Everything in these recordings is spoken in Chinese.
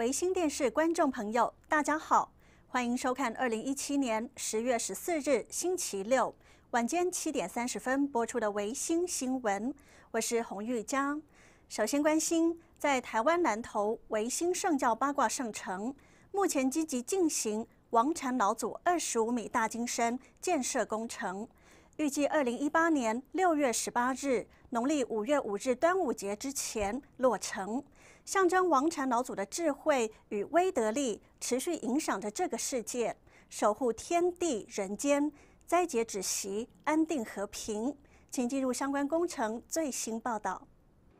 维新电视观众朋友，大家好，欢迎收看二零一七年十月十四日星期六晚间七点三十分播出的维新新闻，我是洪玉江。首先关心，在台湾南投维新圣教八卦圣城，目前积极进行王禅老祖二十五米大金身建设工程，预计二零一八年六月十八日（农历五月五日端午节）之前落成。象征王禅老祖的智慧与威德力，持续影响着这个世界，守护天地人间，灾劫止息，安定和平。请进入相关工程最新报道。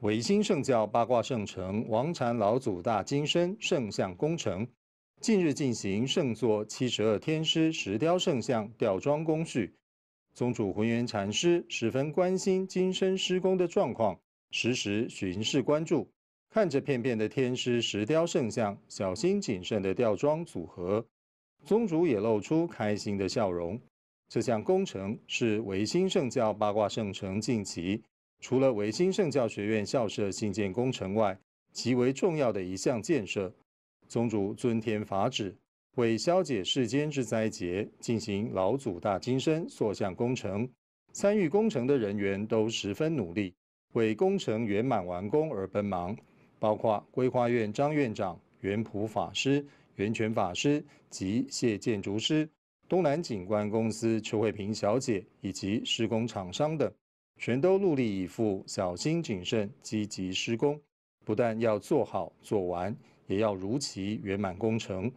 维新圣教八卦圣城王禅老祖大金身圣像工程，近日进行圣座七十二天师石雕圣像吊装工序。宗主浑元禅师十分关心金身施工的状况，实时巡视关注。看着片片的天师石雕圣像，小心谨慎的吊装组合，宗主也露出开心的笑容。这项工程是维新圣教八卦圣城晋级，除了维新圣教学院校舍兴建工程外，极为重要的一项建设。宗主尊天法旨，为消解世间之灾劫，进行老祖大金身塑像工程。参与工程的人员都十分努力，为工程圆满完工而奔忙。包括规划院张院长、元普法师、源泉法师及谢建筑师、东南景观公司邱慧萍小姐以及施工厂商等，全都陆力以赴、小心谨慎、积极施工，不但要做好、做完，也要如期圆满工程。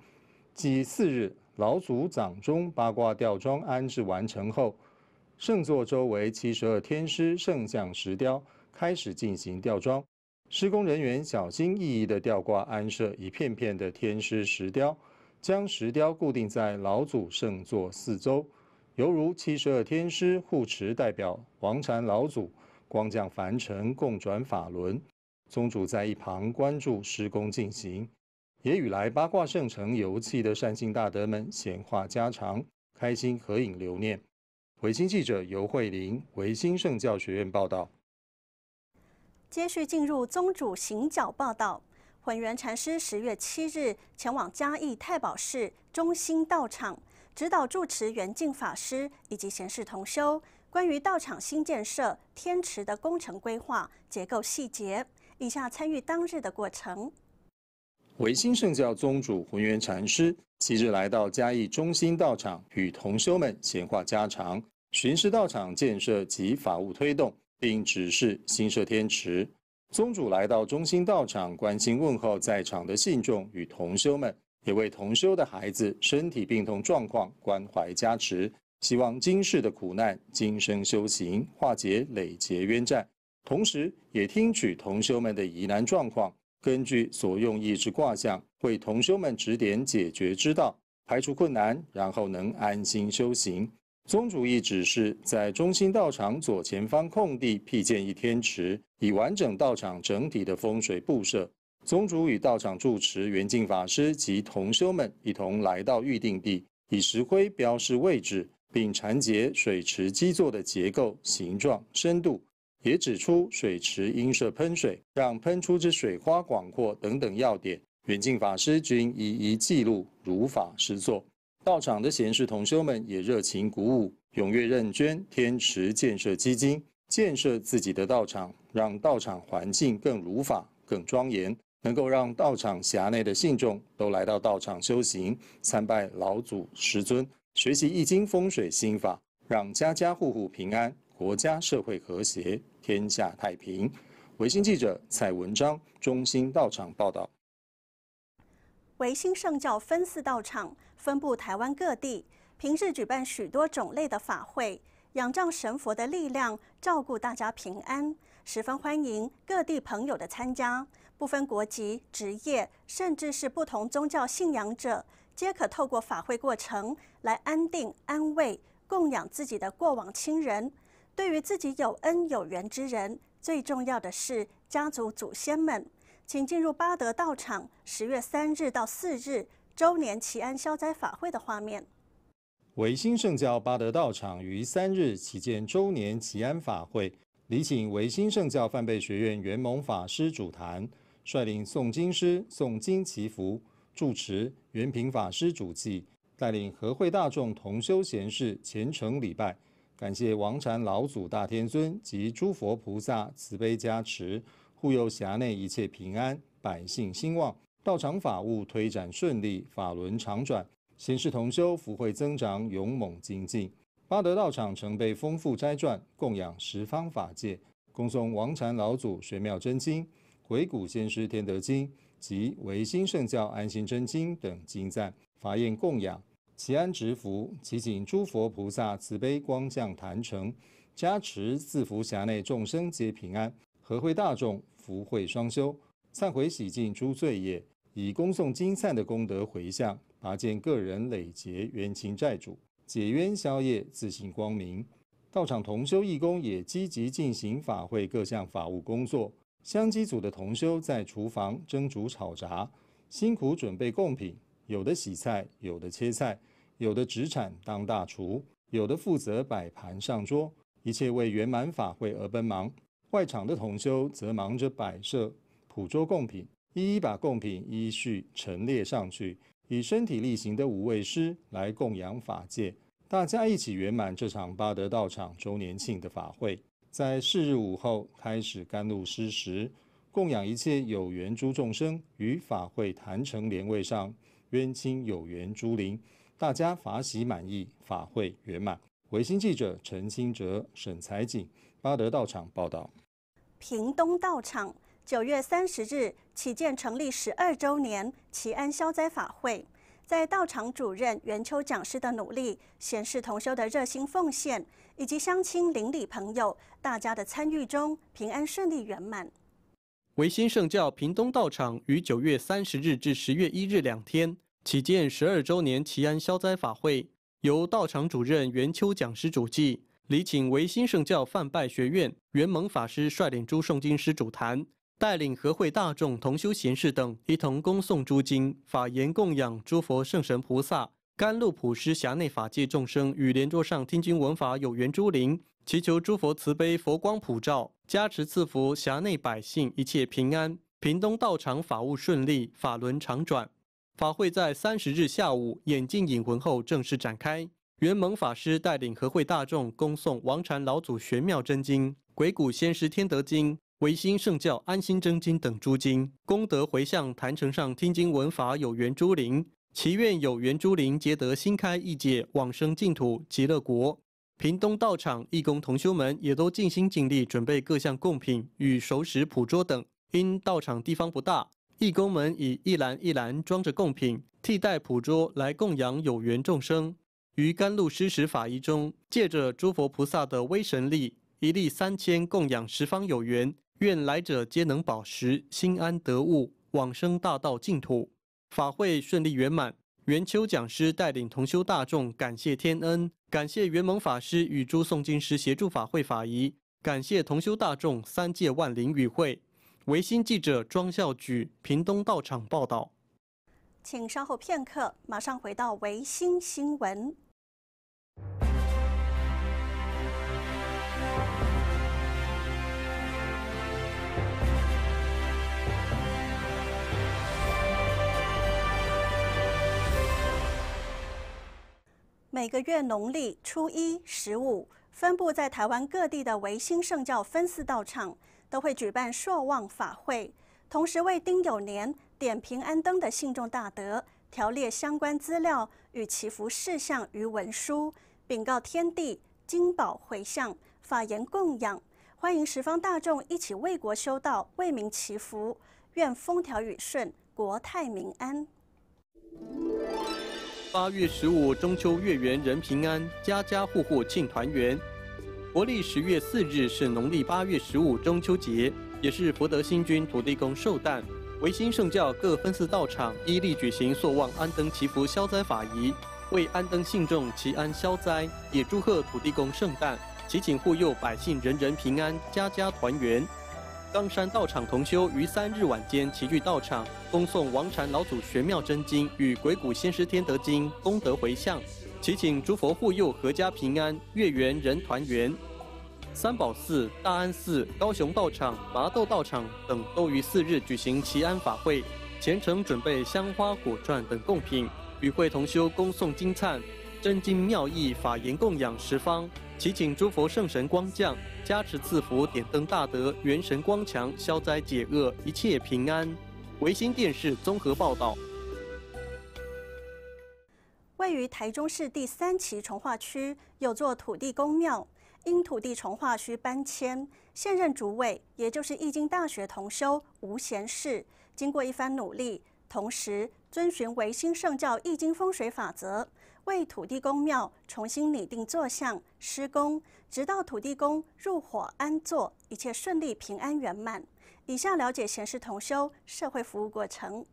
继四日老祖掌中八卦吊装安置完成后，圣座周围七十二天师圣像石雕开始进行吊装。施工人员小心翼翼地吊挂安设一片片的天师石雕，将石雕固定在老祖圣座四周，犹如七十二天师护持，代表王禅老祖光降凡尘，共转法轮。宗主在一旁关注施工进行，也与来八卦圣城游憩的善信大德们闲话家常，开心合影留念。维新记者尤慧玲，维新圣教学院报道。接续进入宗主行脚报道，混元禅师十月七日前往嘉义太保市中心道场，指导住持圆净法师以及贤士同修关于道场新建设天池的工程规划、结构细节。以下参与当日的过程。维新圣教宗主混元禅师七日来到嘉义中心道场，与同修们闲话家常，巡视道场建设及法务推动。并指示新设天池宗主来到中心道场，关心问候在场的信众与同修们，也为同修的孩子身体病痛状况关怀加持，希望今世的苦难今生修行化解累劫冤债，同时也听取同修们的疑难状况，根据所用意志卦象为同修们指点解决之道，排除困难，然后能安心修行。宗主一指示，在中心道场左前方空地辟建一天池，以完整道场整体的风水布设。宗主与道场住持圆净法师及同修们一同来到预定地，以石灰标示位置，并缠结水池基座的结构、形状、深度，也指出水池应设喷水，让喷出之水花广阔等等要点。圆净法师均一一记录，如法施作。道场的贤士同修们也热情鼓舞，踊跃认捐天池建设基金，建设自己的道场，让道场环境更如法、更庄严，能够让道场辖内的信众都来到道场修行、参拜老祖师尊，学习易经、风水、心法，让家家户户平安，国家社会和谐，天下太平。维新记者蔡文章，中心道场报道。维新圣教分四道场，分布台湾各地，平日举办许多种类的法会，仰仗神佛的力量照顾大家平安，十分欢迎各地朋友的参加，不分国籍、职业，甚至是不同宗教信仰者，皆可透过法会过程来安定、安慰、供养自己的过往亲人。对于自己有恩有缘之人，最重要的是家族祖先们。请进入巴德道场十月三日到四日周年祈安消灾法会的画面。维新圣教巴德道场于三日起建周年祈安法会，礼请维新圣教梵贝学院元蒙法师主坛，率领诵经师诵经祈福，住持元平法师主祭，带领和会大众同修贤士虔诚礼拜，感谢王禅老祖大天尊及诸佛菩萨慈悲加持。护佑辖内一切平安，百姓兴旺，道场法务推展顺利，法轮常转，贤士同修，福慧增长，勇猛精进。八德道场曾被丰富斋传供养十方法界，恭送王禅老祖玄妙真经》《鬼谷先师天德经》及《唯心圣教安心真经》等经赞，法宴供养，祈安执福，祈请诸佛菩萨慈悲光降坛城，加持自福辖内众生皆平安，和会大众。福慧双修，忏悔洗净诸罪业，以供送金散的功德回向，拔剑个人累结冤情债主，解冤消业，自信光明。道场同修义工也积极进行法会各项法务工作，香积组的同修在厨房蒸煮炒炸，辛苦准备贡品，有的洗菜，有的切菜，有的执铲当大厨，有的负责摆盘上桌，一切为圆满法会而奔忙。外场的同修则忙着摆设、捕捉贡品，一一把贡品依序陈列上去，以身体力行的五位师来供养法界，大家一起圆满这场巴德道场周年庆的法会。在四日午后开始甘露施食，供养一切有缘诸众生与法会坛城莲位上冤亲有缘诸灵，大家法喜满意，法会圆满。维新记者陈清哲、沈才锦，巴德道场报道。屏东道场九月三十日起建成立十二周年祈安消灾法会，在道场主任元秋讲师的努力、贤士同修的热心奉献，以及乡亲邻里朋友大家的参与中，平安顺利圆满。维新圣教屏东道场于九月三十日至十月一日两天起建十二周年祈安消灾法会，由道场主任元秋讲师主祭。礼请维新圣教泛拜学院元蒙法师率领诸诵经师主坛，带领和会大众同修贤士等，一同恭诵诸经法言，供养诸佛圣神菩萨，甘露普施辖内法界众生与莲座上听经闻法有缘诸灵，祈求诸佛慈悲，佛光普照，加持赐福辖内百姓一切平安，屏东道场法务顺利，法轮常转。法会在三十日下午演进引魂后正式展开。元蒙法师带领和会大众恭送王禅老祖玄妙真经》《鬼谷先师天德经》《唯心圣教安心真经》等诸经，功德回向坛城上听经闻法有缘诸灵，祈愿有缘诸灵皆得心开意解，往生净土极乐国。屏东道场义工同修们也都尽心尽力准备各项供品与熟食捕桌等，因道场地方不大，义工们以一篮一篮装着供品替代捕捉来供养有缘众生。于甘露施食法仪中，借着诸佛菩萨的威神力，一粒三千供养十方有缘，愿来者皆能饱食，心安得物，往生大道净土。法会顺利圆满，元秋讲师带领同修大众感谢天恩，感谢元蒙法师与诸诵经师协助法会法仪，感谢同修大众三界万灵与会。维新记者庄孝举，屏东道场报道。请稍后片刻，马上回到维新新闻。每个月农历初一、十五，分布在台湾各地的维新圣教分寺道场，都会举办朔望法会，同时为丁酉年点平安灯的信众大德，条列相关资料与祈福事项与文书。禀告天地，金宝回向，法言供养，欢迎十方大众一起为国修道，为民祈福，愿风调雨顺，国泰民安。八月十五中秋月圆人平安，家家户户庆团圆。国历十月四日是农历八月十五中秋节，也是福德新君、土地公寿诞。维新圣教各分寺道场依例举行朔望安登祈福消灾法仪。为安登信众祈安消灾，也祝贺土地公圣诞，祈请护佑百姓人人平安，家家团圆。冈山道场同修于三日晚间齐聚道场，恭送王禅老祖玄妙真经》与《鬼谷先师天德经》，功德回向，祈请诸佛护佑合家平安，月圆人团圆。三宝寺、大安寺、高雄道场、麻豆道场等都于四日举行祈安法会，虔诚准备香花果串等贡品。与会同修，恭送金灿，真经妙义，法言供养十方，祈请诸佛圣神光降，加持赐福，点灯大德，元神光强，消灾解厄，一切平安。维新电视综合报道。位于台中市第三期从化区有座土地公庙，因土地从化区搬迁，现任主委也就是易经大学同修吴贤士，经过一番努力，同时。遵循维新圣教易经风水法则，为土地公庙重新拟定坐向、施工，直到土地公入火安坐，一切顺利、平安圆满。以下了解显示同修社会服务过程。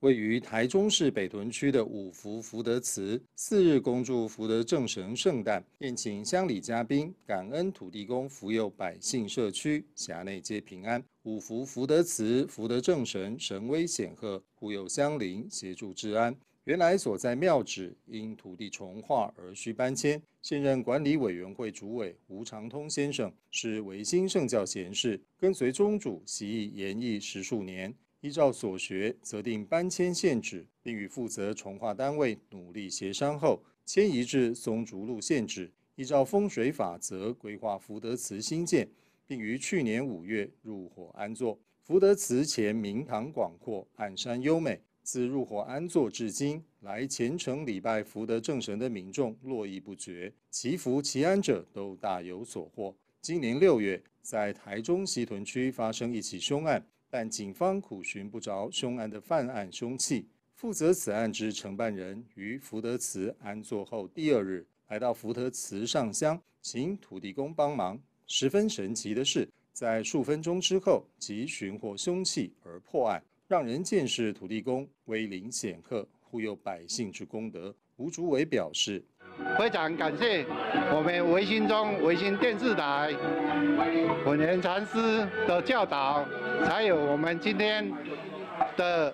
位于台中市北屯区的五福福德祠，四日恭祝福德正神圣诞，宴请乡里嘉宾，感恩土地公福佑百姓，社区辖内皆平安。五福福德祠福德正神神威显赫，护佑乡邻，协助治安。原来所在庙址因土地重化而需搬迁，现任管理委员会主委吴长通先生是维新圣教贤士，跟随宗主习艺研艺十数年。依照所学，择定搬迁限制，并与负责重划单位努力协商后，迁移至松竹路限制。依照风水法则规划福德祠兴建，并于去年五月入伙安座。福德祠前明堂广阔，岸山优美。自入伙安座至今，来虔诚礼拜福德正神的民众络绎不绝，祈福祈安者都大有所获。今年六月，在台中西屯区发生一起凶案。但警方苦寻不着凶案的犯案凶器，负责此案之承办人于福德祠安坐后第二日来到福德祠上香，请土地公帮忙。十分神奇的是，在数分钟之后即寻获凶器而破案，让人见识土地公威灵显赫、护佑百姓之功德。吴竹伟表示。非常感谢我们维新中维新电视台本年禅师的教导，才有我们今天的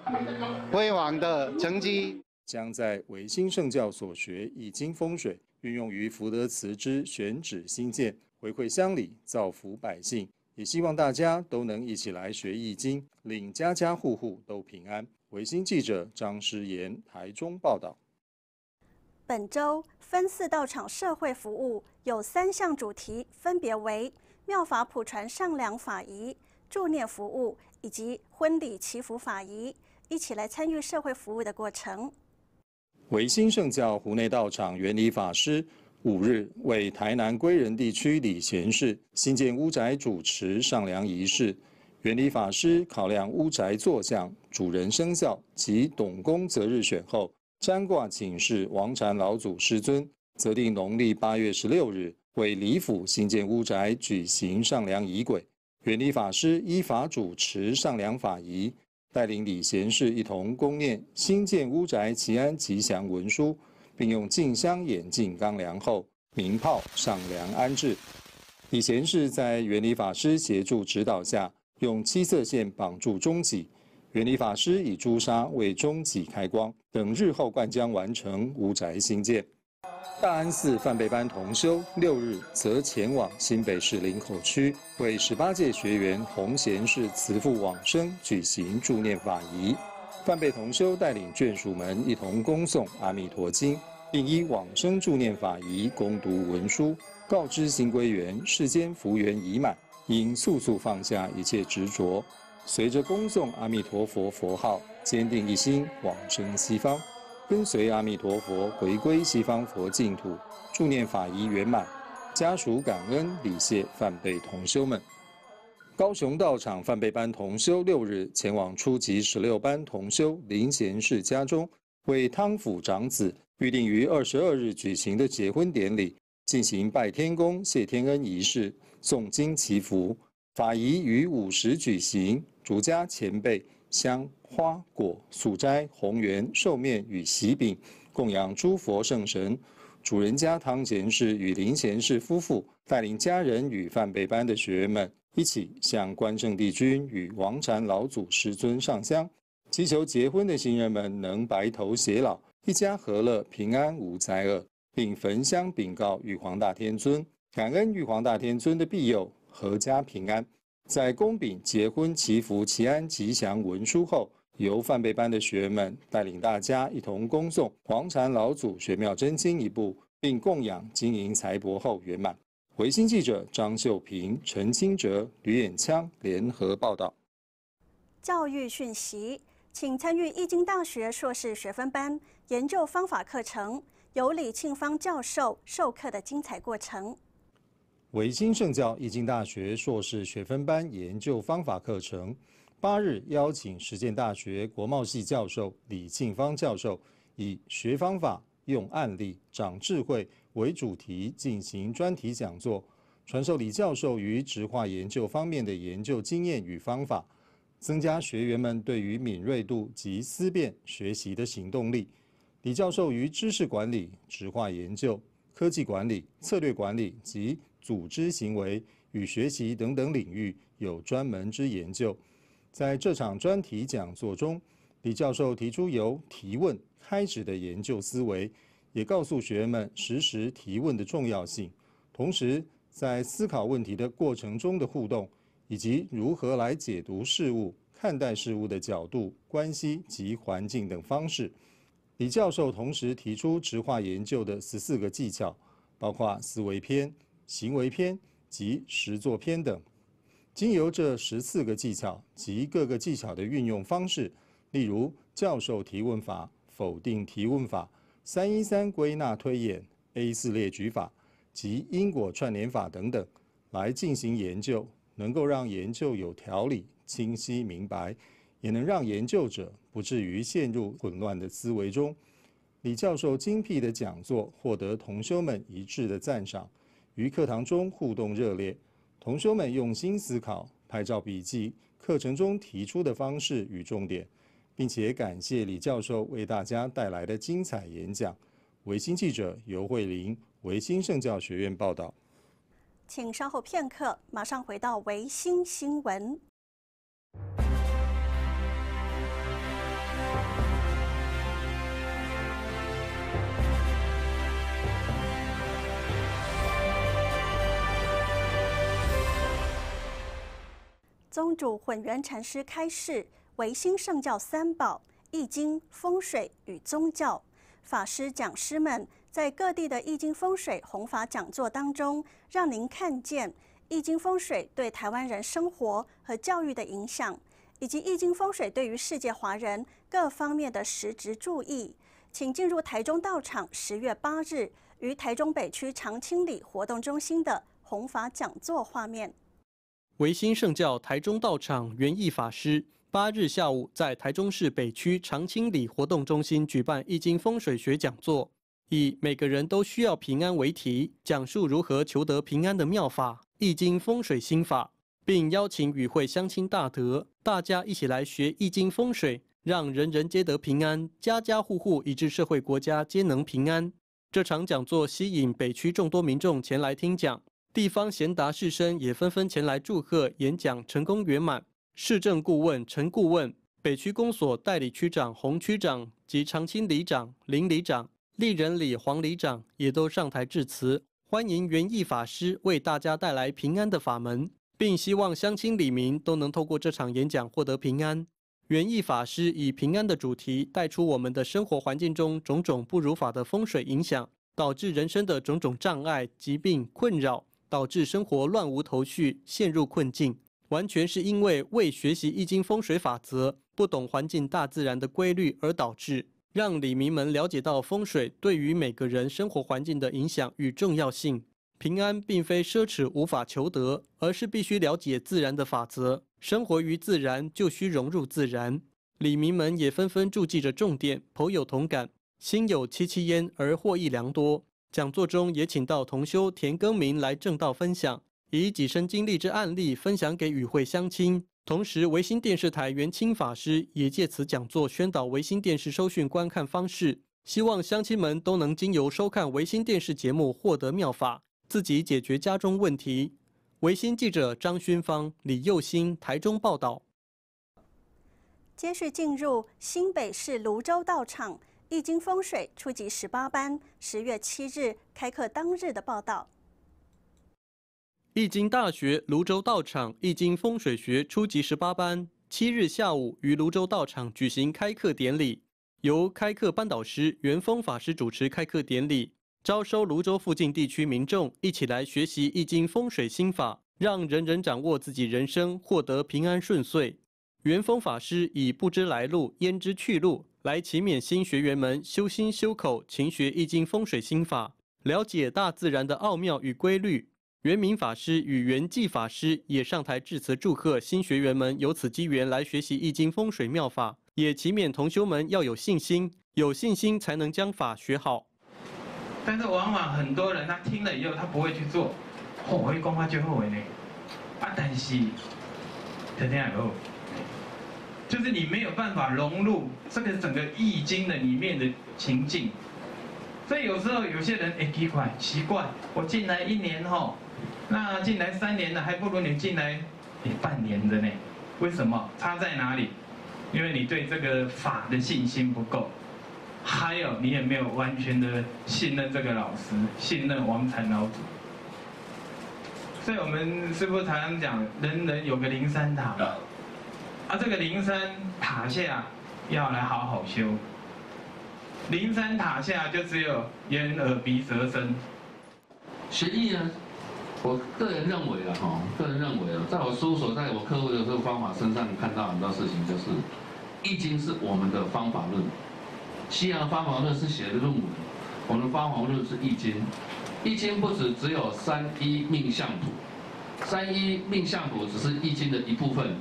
辉煌的成绩。将在维新圣教所学《易经》风水运用于福德祠之选址新建，回馈乡里，造福百姓。也希望大家都能一起来学《易经》，令家家户户都平安。维新记者张诗言台中报道。本周。分四道场社会服务有三项主题，分别为妙法普传上梁法仪、助念服务以及婚礼祈福法仪，一起来参与社会服务的过程。唯心圣教湖内道场原理法师五日为台南归仁地区礼贤士新建屋宅主持上梁仪式，原理法师考量屋宅坐向、主人生肖及董公择日选后。瞻挂请示王禅老祖师尊，责定农历八月十六日为李府新建屋宅举行上梁仪轨。元礼法师依法主持上梁法仪，带领李贤士一同恭念新建屋宅祈安吉祥文书，并用镜香演进钢梁后，鸣炮上梁安置。李贤士在元礼法师协助指导下，用七色线绑住中脊，元礼法师以朱砂为中脊开光。等日后灌浆完成，屋宅新建。大安寺范贝班同修六日则前往新北市林口区，为十八届学员洪贤氏慈父往生举行祝念法仪。范贝同修带领眷属们一同恭送阿弥陀经》，并依往生祝念法仪攻读文书，告知新归元世间福缘已满，应速速放下一切执着。随着恭送阿弥陀佛佛号，坚定一心往生西方，跟随阿弥陀佛回归西方佛净土，祝念法仪圆满。家属感恩礼谢范贝同修们。高雄道场范贝班同修六日前往初级十六班同修林贤士家中，为汤府长子预定于二十二日举行的结婚典礼进行拜天公、谢天恩仪式，诵经祈福。法仪于午时举行，主家前辈香花果素斋红圆寿面与喜饼供养诸佛圣神。主人家汤贤氏与林贤氏夫妇带领家人与范北班的学员们一起向关圣帝君与王禅老祖师尊上香，祈求结婚的新人们能白头偕老，一家和乐，平安无灾厄，并焚香禀告玉皇大天尊，感恩玉皇大天尊的庇佑。阖家平安，在恭禀结婚祈福祈安吉祥文书后，由范贝班的学员们带领大家一同恭送黄禅老祖玄妙真经》一部，并供养金银财帛后圆满。维新记者张秀平、陈清哲、吕艳枪联合报道。教育讯息，请参与易经大学硕士学分班研究方法课程，由李庆芳教授授课的精彩过程。维新圣教易经大学硕士学分班研究方法课程，八日邀请实践大学国贸系教授李庆芳教授，以“学方法、用案例、长智慧”为主题进行专题讲座，传授李教授于植化研究方面的研究经验与方法，增加学员们对于敏锐度及思辨学习的行动力。李教授于知识管理、植化研究、科技管理、策略管理及。组织行为与学习等等领域有专门之研究。在这场专题讲座中，李教授提出由提问开始的研究思维，也告诉学员们实时提问的重要性。同时，在思考问题的过程中的互动，以及如何来解读事物、看待事物的角度、关系及环境等方式，李教授同时提出直化研究的十四个技巧，包括思维篇。行为篇及实作篇等，经由这十四个技巧及各个技巧的运用方式，例如教授提问法、否定提问法、三一三归纳推演、A 四列举法及因果串联法等等，来进行研究，能够让研究有条理、清晰明白，也能让研究者不至于陷入混乱的思维中。李教授精辟的讲座获得同修们一致的赞赏。于课堂中互动热烈，同学们用心思考、拍照、笔记课程中提出的方式与重点，并且感谢李教授为大家带来的精彩演讲。维新记者尤慧玲，维新圣教学院报道。请稍后片刻，马上回到维新新闻。宗主混元禅师开示《维新圣教三宝》《易经》风水与宗教，法师讲师们在各地的《易经风水》弘法讲座当中，让您看见《易经风水》对台湾人生活和教育的影响，以及《易经风水》对于世界华人各方面的实质注意。请进入台中道场，十月八日于台中北区长青里活动中心的弘法讲座画面。维新圣教台中道场园艺法师八日下午在台中市北区长青里活动中心举办《易经风水学》讲座，以“每个人都需要平安”为题，讲述如何求得平安的妙法《易经风水心法》，并邀请与会乡亲大德，大家一起来学《易经风水》，让人人皆得平安，家家户户，以至社会国家皆能平安。这场讲座吸引北区众多民众前来听讲。地方贤达士绅也纷纷前来祝贺演讲成功圆满。市政顾问陈顾问、北区公所代理区长洪区长及长青里长林里长、丽人里黄里长也都上台致辞，欢迎园艺法师为大家带来平安的法门，并希望乡亲里民都能透过这场演讲获得平安。园艺法师以平安的主题，带出我们的生活环境中种种不如法的风水影响，导致人生的种种障碍、疾病困扰。导致生活乱无头绪，陷入困境，完全是因为未学习《易经》风水法则，不懂环境大自然的规律而导致。让李明们了解到风水对于每个人生活环境的影响与重要性。平安并非奢侈无法求得，而是必须了解自然的法则。生活于自然，就需融入自然。李明们也纷纷注记着重点，颇有同感，心有戚戚焉，而获益良多。讲座中也请到同修田更明来正道分享，以己身经历之案例分享给与会乡亲。同时，维新电视台元清法师也借此讲座宣导维新电视收讯观看方式，希望乡亲们都能经由收看维新电视节目获得妙法，自己解决家中问题。维新记者张勋芳、李佑新台中报道。接续进入新北市泸州道场。易经风水初级十八班十月七日开课当日的报道。易经大学泸州道场易经风水学初级十八班七日下午于泸州道场举行开课典礼，由开课班导师元丰法师主持开课典礼，招收泸州附近地区民众一起来学习易经风水心法，让人人掌握自己人生，获得平安顺遂。元丰法师以不知来路焉知去路，来勤勉新学员们修心修口，勤学易经风水心法，了解大自然的奥妙与规律。元明法师与元寂法师也上台致辞祝贺新学员们有此机缘来学习易经风水妙法，也勤勉同修们要有信心，有信心才能将法学好。但是往往很多人他听了以后他不会去做，后悔讲话就后悔呢。啊，但是就这样哦。就是你没有办法融入这个整个易经里面的情境，所以有时候有些人哎奇怪奇怪，我进来一年吼，那进来三年了，还不如你进来，半年的呢，为什么差在哪里？因为你对这个法的信心不够，还有你也没有完全的信任这个老师，信任王禅老祖。所以我们师父常常讲，人人有个灵山塔。啊，这个灵山塔下要来好好修。灵山塔下就只有眼耳鼻舌身。学易呢，我个人认为啊，哈，个人认为啊，在我搜索在我客户的这个方法身上看到很多事情，就是《易经》是我们的方法论。西洋方法论是写的论文，我们的方法论是《易经》。《易经》不止只有三一命相图，三一命相图只是《易经》的一部分。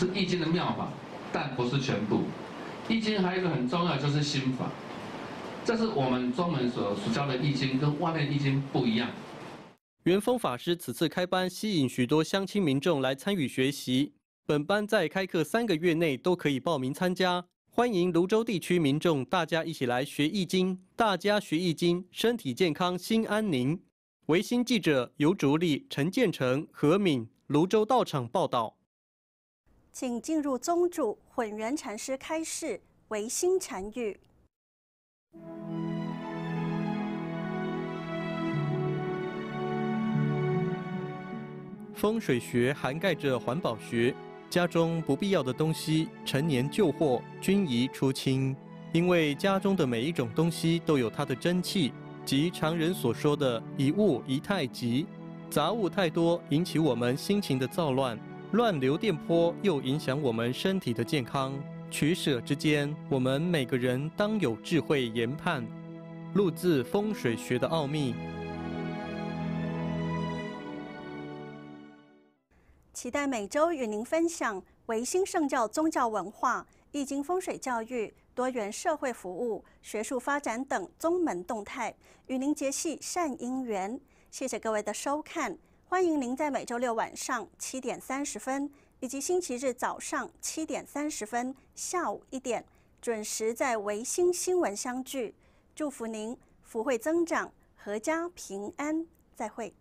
是易经的妙法，但不是全部。易经还有一个很重要，就是心法。这是我们中门所所教的易经，跟外面易经不一样。元丰法师此次开班，吸引许多乡亲民众来参与学习。本班在开课三个月内都可以报名参加，欢迎泸州地区民众，大家一起来学易经。大家学易经，身体健康，心安宁。维新记者尤竹立、陈建成、何敏，泸州道场报道。请进入宗主混元禅师开示《唯心禅语》。风水学涵盖着环保学，家中不必要的东西、陈年旧货均宜出清，因为家中的每一种东西都有它的真气，即常人所说的“一物一太极”。杂物太多，引起我们心情的躁乱。乱流电波又影响我们身体的健康，取舍之间，我们每个人当有智慧研判。录自风水学的奥秘。期待每周与您分享维新圣教宗教文化、易经风水教育、多元社会服务、学术发展等宗门动态，与您结系善因缘。谢谢各位的收看。欢迎您在每周六晚上七点三十分，以及星期日早上七点三十分、下午一点准时在维新新闻相聚。祝福您福慧增长，阖家平安。再会。